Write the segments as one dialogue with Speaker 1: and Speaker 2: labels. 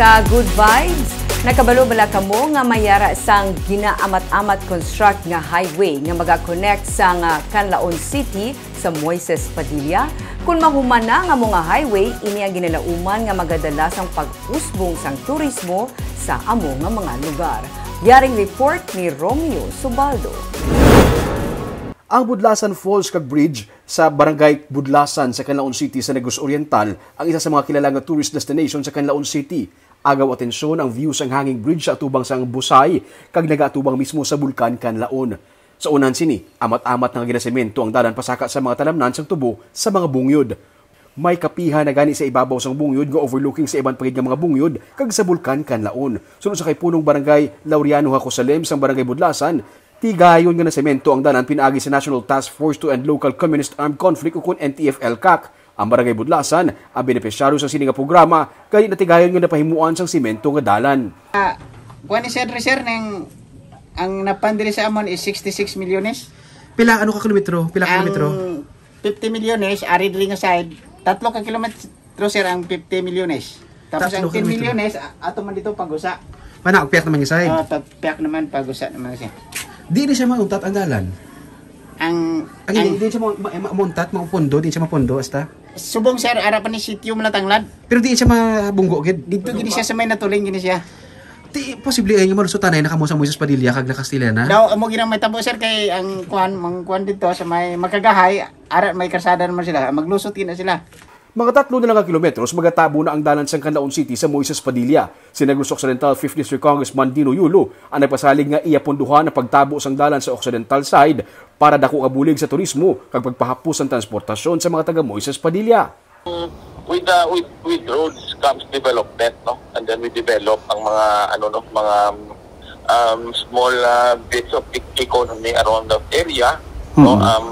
Speaker 1: sa Good Vibes. Nakabalo bala kamo nga mayara sang ginaamat-amat construct nga highway nga maga-connect sang Canlaon City sa Moises Padilla. Kun mahuman na nga mga highway, ini ang ginalauman nga magadala sang pag-usbong sang turismo sa amo nga mga lugar. Yaring report ni Romeo Subaldo.
Speaker 2: Ang Budlasan Falls kag Bridge sa Barangay Budlasan sa Canlaon City sa Negros Oriental ang isa sa mga kilalang tourist destination sa Canlaon City Agaw atensyon ang view sang hanging bridge sa tubang sang Busay kag nagatubang mismo sa bulkan Kanlaon. Sa unan sini, amat-amat nga ginasemento ang dalan pasaka sa mga talamnan sang tubo sa mga bungyod. May kapiha na gani sa ibabaw sang bungyod nga overlooking sa ibang paligid nga mga bungyod kag sa bulkan Kanlaon. Sunod sa kay punong barangay Lauriano Hakosalem sang barangay Budlasan, tigayon nga na semento ang dalan pinaagi sa National Task Force to End Local Communist Armed Conflict o kun NTFL-CAC ang barangay Budlasan ang benepisyaryo sa sininga programa kay natigayon nga napahimuan sang simento nga dalan.
Speaker 3: Uh, ah, Kuan ni Sir Sir nang ang napandiri sa amon is 66 milyones. Pila ano ka kilometro? Pila ka kilometro? 50 milyones ari diri nga side. Tatlo ka kilometro sir ang 50 milyones. Tapos Tatlo ang 10 milyones ato man dito pagusa.
Speaker 2: Manaog, piak naman isay. Oh,
Speaker 3: piak naman pagusa naman siya. Di ni siya mauntat ang dalan ang ang, din siya ma- ma- mauntat, maupundo, din siya mapundo asta. subong sir ara pa ni sitio malatanglan Pero di siya mabunggo gid. dito gini siya sa may natuling gini siya Di posible ay nga malusutan ay nakamusa mo Padilla kag lakas na. daw amo ginang may tabo sir kay ang kuan mang kuan dito sa may magkagahay, ara may karsada naman sila maglusot gina sila
Speaker 2: mga tatlo na lang kilometros, magatabo na ang dalan sa Canlaon City sa Moises Padilla. Si Negros Occidental 53 Congressman Dino Yulo ang nagpasalig nga iyaponduhan na pagtabo sang dalan sa Occidental side para dako kabulig sa turismo kag pagpahapos ang transportasyon sa mga taga Moises Padilla. With, the with, with roads comes development, no? And then we develop ang mga ano no, mga um, small uh, bits of e-, economy around the area, hmm no? Mm. Um,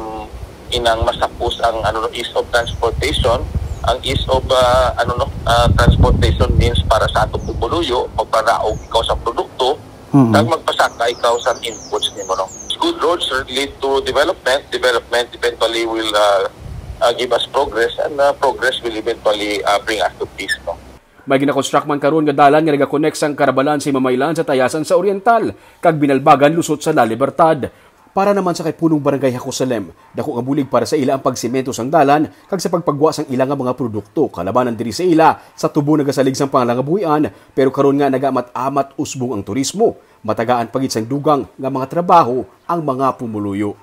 Speaker 2: inang masapos ang ano ease of transportation ang ease of uh, ano no, uh, transportation means para sa atong pupuluyo o para o ikaw sa produkto mm-hmm. magpasaka ikaw sa inputs nimo no. Good roads lead to development. Development eventually will uh, uh, give us progress and uh, progress will eventually uh, bring us to peace no. May ginakonstruct man karon nga dalan nga nagakonect sang Karabalan sa Mamaylan sa Tayasan sa Oriental kag binalbagan lusot sa La Libertad. Para naman sa kay punong barangay Hakusalem, dako nga bulig para sa ila ang pagsimento sang dalan kag sa pagpagwa sang ila nga mga produkto kalabanan diri sa ila sa tubo nagasalig sang pangalangabuhian pero karon nga nagamat-amat usbong ang turismo, matagaan pagit sang dugang nga mga trabaho ang mga pumuluyo.